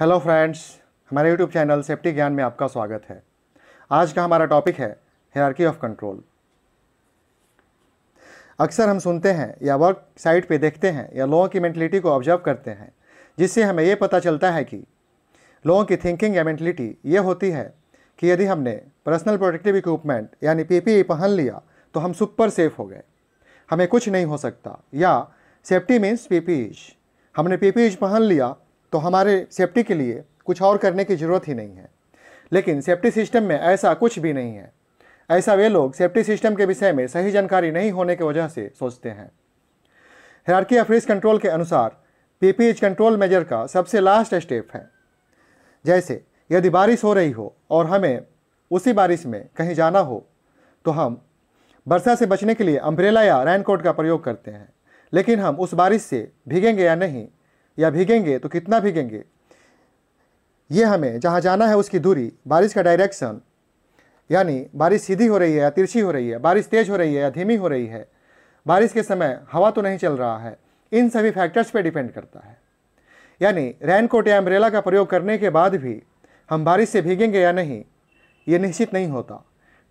hello friends हमारे YouTube channel safety Gyan में आपका स्वागत है आज का हमारा टॉपिक है हेरार्की ऑफ कंट्रोल अक्सर हम सुनते हैं या वर्क साइट पे देखते हैं या लोगों की मैंटलिटी को ऑब्जर्व करते हैं जिससे हमें ये पता चलता है कि लोगों की थिंकिंग या मैंटलिटी ये होती है कि यदि हमने पर्सनल प्रोटेक्टिव इक्विपमेंट यानी पी e पहन लिया तो हम सुपर सेफ हो गए हमें कुछ नहीं हो सकता या सेफ्टी मीन्स पी हमने पी e पहन लिया तो हमारे सेफ्टी के लिए कुछ और करने की ज़रूरत ही नहीं है लेकिन सेफ्टी सिस्टम में ऐसा कुछ भी नहीं है ऐसा वे लोग सेफ्टी सिस्टम के विषय में सही जानकारी नहीं होने की वजह से सोचते हैं हेरार्की ऑफ रिस्क कंट्रोल के अनुसार एच कंट्रोल मेजर का सबसे लास्ट स्टेप है जैसे यदि बारिश हो रही हो और हमें उसी बारिश में कहीं जाना हो तो हम वर्षा से बचने के लिए अम्ब्रेला या रेनकोट का प्रयोग करते हैं लेकिन हम उस बारिश से भीगेंगे या नहीं या भीगेंगे तो कितना भीगेंगे ये हमें जहाँ जाना है उसकी दूरी बारिश का डायरेक्शन यानी बारिश सीधी हो रही है या तिरछी हो रही है बारिश तेज़ हो रही है या धीमी हो रही है बारिश के समय हवा तो नहीं चल रहा है इन सभी फैक्टर्स पे डिपेंड करता है यानी रेनकोट या अम्ब्रेला का प्रयोग करने के बाद भी हम बारिश से भीगेंगे या नहीं ये निश्चित नहीं होता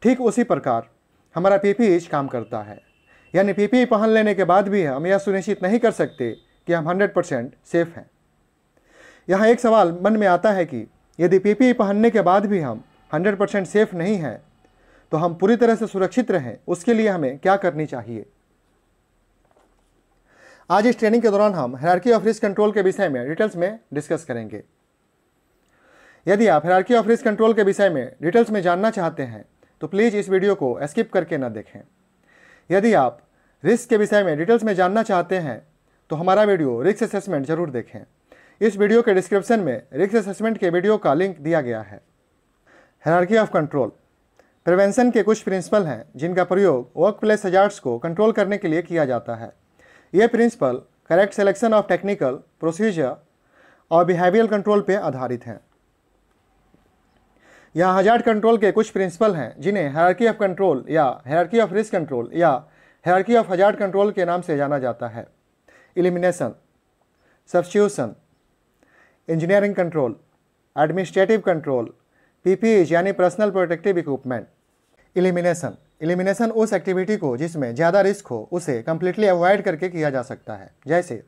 ठीक उसी प्रकार हमारा पीपीई काम करता है यानी पीपीई पहन लेने के बाद भी हम यह सुनिश्चित नहीं कर सकते कि हम 100 परसेंट सेफ हैं यहाँ एक सवाल मन में आता है कि यदि पीपीई पहनने के बाद भी हम 100 परसेंट सेफ नहीं हैं तो हम पूरी तरह से सुरक्षित रहें उसके लिए हमें क्या करनी चाहिए आज इस ट्रेनिंग के दौरान हम हेरार्की ऑफ रिस्क कंट्रोल के विषय में डिटेल्स में डिस्कस करेंगे यदि आप हेरार्की ऑफ रिस्क कंट्रोल के विषय में डिटेल्स में जानना चाहते हैं तो प्लीज़ इस वीडियो को स्किप करके ना देखें यदि आप रिस्क के विषय में डिटेल्स में जानना चाहते हैं तो हमारा वीडियो रिक्स असेसमेंट जरूर देखें इस वीडियो के डिस्क्रिप्शन में रिक्स असेसमेंट के वीडियो का लिंक दिया गया है हेरार्की ऑफ कंट्रोल प्रिवेंशन के कुछ प्रिंसिपल हैं जिनका प्रयोग वर्क प्लेस हजार्ड्स को कंट्रोल करने के लिए किया जाता है ये principle correct selection of technical procedure और बिहेवियर कंट्रोल पर आधारित हैं यह हजार कंट्रोल के कुछ प्रिंसिपल हैं जिन्हें हेरार्की ऑफ कंट्रोल या हेरार्की ऑफ रिस्क कंट्रोल या हेरार्की ऑफ हजार्ड कंट्रोल के नाम से जाना जाता है elimination, substitution, engineering control, administrative control, PPEs यानी personal protective equipment elimination elimination उस एक्टिविटी को जिसमें ज़्यादा रिस्क हो उसे कम्प्लीटली अवॉइड करके किया जा सकता है जैसे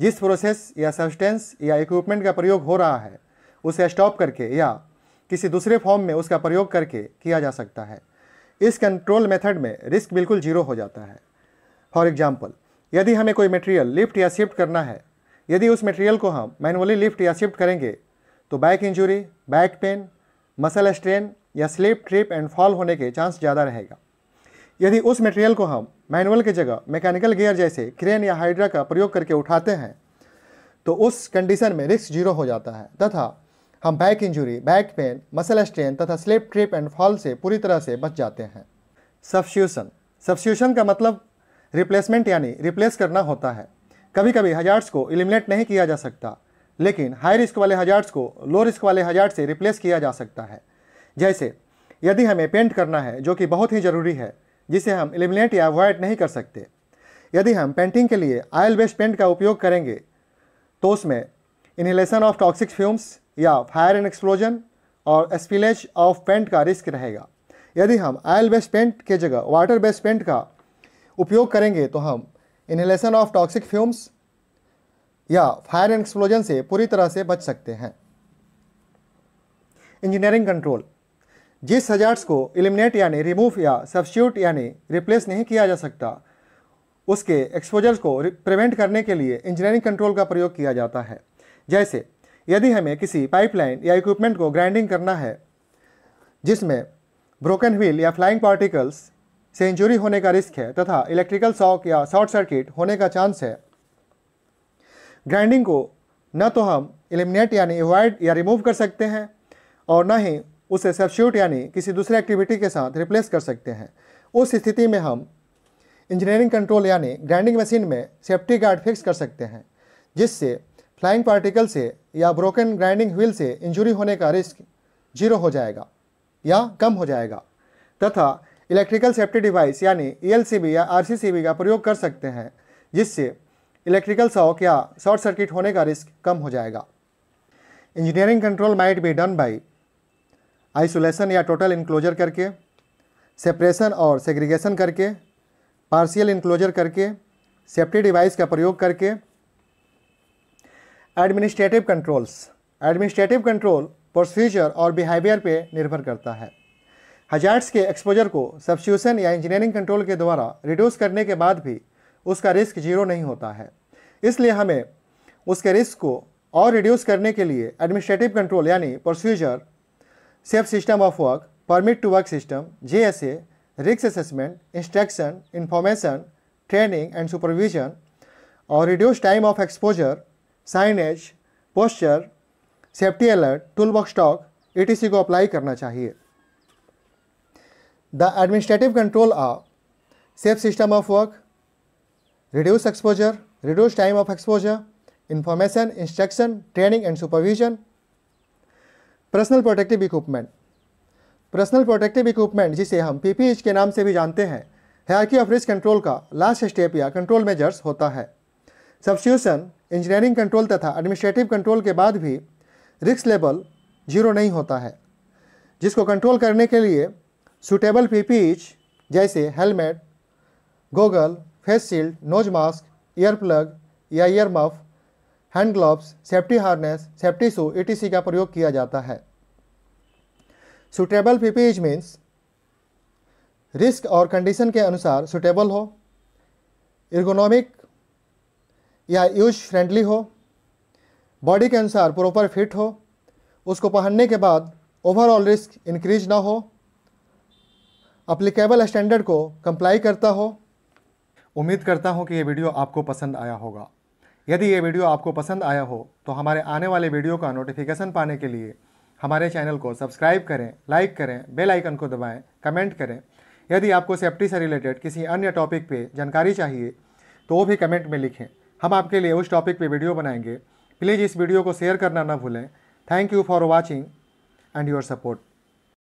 जिस प्रोसेस या सब्सटेंस या इक्विपमेंट का प्रयोग हो रहा है उसे स्टॉप करके या किसी दूसरे फॉर्म में उसका प्रयोग करके किया जा सकता है इस कंट्रोल मेथड में रिस्क बिल्कुल जीरो हो जाता है फॉर एग्जाम्पल यदि हमें कोई मटेरियल लिफ्ट या शिफ्ट करना है यदि उस मटेरियल को हम मैनुअली लिफ्ट या शिफ्ट करेंगे तो back injury back pain muscle strain या स्लिप ट्रिप एंड फॉल होने के चांस ज़्यादा रहेगा यदि उस मटेरियल को हम मैनुअल की जगह मैकेनिकल गियर जैसे क्रेन या हाइड्रा का प्रयोग करके उठाते हैं तो उस कंडीशन में रिस्क जीरो हो जाता है तथा हम back injury back pain muscle strain तथा स्लिप ट्रिप एंड फॉल से पूरी तरह से बच जाते हैं सब्स्यूशन सब्स्यूशन का मतलब रिप्लेसमेंट यानी रिप्लेस करना होता है कभी कभी हजार्ड्स को एलिमिनेट नहीं किया जा सकता लेकिन हाई रिस्क वाले हजार्ड्स को लो रिस्क वाले हजार्ड से रिप्लेस किया जा सकता है जैसे यदि हमें पेंट करना है जो कि बहुत ही ज़रूरी है जिसे हम एलिमिनेट या अवॉइड नहीं कर सकते यदि हम पेंटिंग के लिए आयल बेस्ड पेंट का उपयोग करेंगे तो उसमें इनहेलेसन ऑफ टॉक्सिक फ्यूम्स या फायर एंड एक्सप्लोजन और स्पिलेज ऑफ पेंट का रिस्क रहेगा यदि हम आयल बेस्ड पेंट के जगह वाटर बेस्ड पेंट का उपयोग करेंगे तो हम इनहेलेशन ऑफ टॉक्सिक फ्यूम्स या फायर एंड एक्सप्लोजन से पूरी तरह से बच सकते हैं इंजीनियरिंग कंट्रोल जिस हजार्ट्स को एलिमिनेट यानी रिमूव या सब्स्यूट यानी रिप्लेस नहीं किया जा सकता उसके एक्सपोजर्स को प्रिवेंट करने के लिए इंजीनियरिंग कंट्रोल का प्रयोग किया जाता है जैसे यदि हमें किसी पाइपलाइन या इक्विपमेंट को ग्राइंडिंग करना है जिसमें ब्रोकन व्हील या फ्लाइंग पार्टिकल्स से इंजुरी होने का रिस्क है तथा इलेक्ट्रिकल शॉक या शॉर्ट सर्किट होने का चांस है ग्राइंडिंग को न तो हम एलिमिनेट यानी एवॉइड या रिमूव कर सकते हैं और न ही उसे सब्स्यूट यानी किसी दूसरे एक्टिविटी के साथ रिप्लेस कर सकते हैं उस स्थिति में हम इंजीनियरिंग कंट्रोल यानी ग्राइंडिंग मशीन में सेफ्टी गार्ड फिक्स कर सकते हैं जिससे फ्लाइंग पार्टिकल से या ब्रोकन ग्राइंडिंग व्हील से इंजुरी होने का रिस्क जीरो हो जाएगा या कम हो जाएगा तथा इलेक्ट्रिकल सेफ्टी डिवाइस यानी ई e या आर का प्रयोग कर सकते हैं जिससे इलेक्ट्रिकल शॉक या शॉर्ट सर्किट होने का रिस्क कम हो जाएगा engineering control might be done by isolation या टोटल इनक्लोजर करके सेपरेशन और सेग्रीगेशन करके पार्शियल इंक्लोजर करके सेफ्टी डिवाइस का प्रयोग करके administrative controls administrative control procedure और बिहेवियर पे निर्भर करता है हजार्ड्स के एक्सपोजर को सब्स्यूशन या इंजीनियरिंग कंट्रोल के द्वारा रिड्यूस करने के बाद भी उसका रिस्क जीरो नहीं होता है इसलिए हमें उसके रिस्क को और रिड्यूस करने के लिए एडमिनिस्ट्रेटिव कंट्रोल यानी procedure safe system of work permit to work system J S A risk assessment instruction information training and supervision और reduce time of exposure signage posture safety alert tool box talk ई को apply करना चाहिए the administrative control of safe system of work reduce exposure reduce time of exposure information instruction training and supervision personal protective equipment personal protective equipment जिसे हम P P H के नाम से भी जानते हैं हैकी ऑफ रिस्क कंट्रोल का लास्ट स्टेप या कंट्रोल मेजर्स होता है सब्सिट्यूशन इंजीनियरिंग कंट्रोल तथा एडमिनिस्ट्रेटिव कंट्रोल के बाद भी रिस्क लेवल जीरो नहीं होता है जिसको कंट्रोल करने के लिए सुटेबल पीपीच जैसे helmet goggle face shield nose mask ear plug या ear muff hand gloves safety harness safety shoes का प्रयोग किया जाता है सुटेबल पीपीच मीन्स रिस्क और कंडीशन के अनुसार सुटेबल हो इर्गोनॉमिक या यूज फ्रेंडली हो बॉडी के अनुसार प्रॉपर फिट हो उसको पहनने के बाद ओवरऑल रिस्क इंक्रीज ना हो अप्लीकेबल स्टैंडर्ड को कंप्लाई करता हो उम्मीद करता हूँ कि ये वीडियो आपको पसंद आया होगा यदि ये वीडियो आपको पसंद आया हो तो हमारे आने वाले वीडियो का नोटिफिकेशन पाने के लिए हमारे चैनल को सब्सक्राइब करें लाइक करें बेल आइकन को दबाएं, कमेंट करें यदि आपको सेफ्टी से रिलेटेड किसी अन्य टॉपिक पे जानकारी चाहिए तो वो भी कमेंट में लिखें हम आपके लिए उस टॉपिक पे वीडियो बनाएंगे प्लीज़ इस वीडियो को शेयर करना ना भूलें thank you for watching and your support